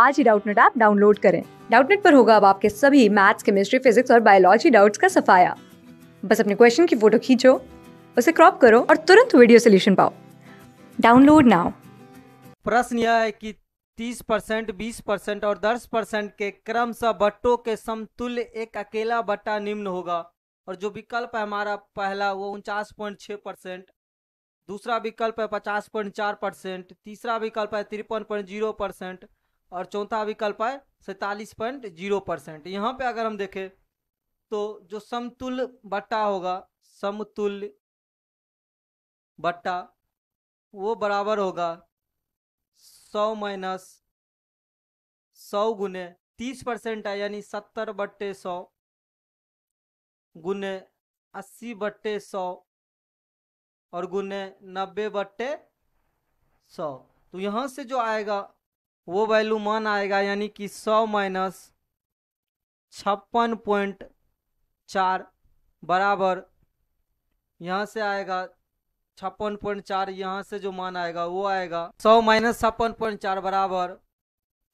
आज ही Doubtnut app download करें डाउटनेट पर होगा अब आपके सभी मैथ्स केमिस्ट्री फिजिक्स और बायोलॉजी डाउट्स का सफाया बस अपने क्वेश्चन की फोटो खींचो उसे क्रॉप करो और तुरंत वीडियो सोल्यूशन पाओ डाउनलोड नाउ प्रश्न यह है कि 30 परसेंट बीस परसेंट और 10 परसेंट के क्रम से बट्टों के समतुल्य एक अकेला बट्टा निम्न होगा और जो विकल्प है हमारा पहला वो उनचास पॉइंट छः परसेंट दूसरा विकल्प है पचास पॉइंट चार परसेंट तीसरा विकल्प है तिरपन पॉइंट जीरो परसेंट और चौथा विकल्प है सैतालीस पॉइंट जीरो परसेंट यहाँ पे अगर हम देखें तो जो समतुल्य बट्टा होगा समतुल्य बट्टा वो बराबर होगा सौ माइनस सौ गुने तीस परसेंट है यानी सत्तर बट्टे सौ गुने अस्सी बट्टे सौ और गुने नब्बे बट्टे सौ तो यहाँ से जो आएगा वो वैल्यू मान आएगा यानी कि सौ माइनस छप्पन पॉइंट चार बराबर यहाँ से आएगा छप्पन पॉइंट चार यहाँ से जो मान आएगा वो आएगा सौ माइनस छप्पन पॉइंट चार बराबर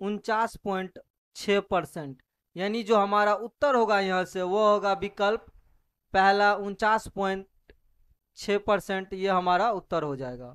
उनचास पॉइंट छः परसेंट यानी जो हमारा उत्तर होगा यहाँ से वो होगा विकल्प पहला उनचास पॉइंट छः परसेंट ये हमारा उत्तर हो जाएगा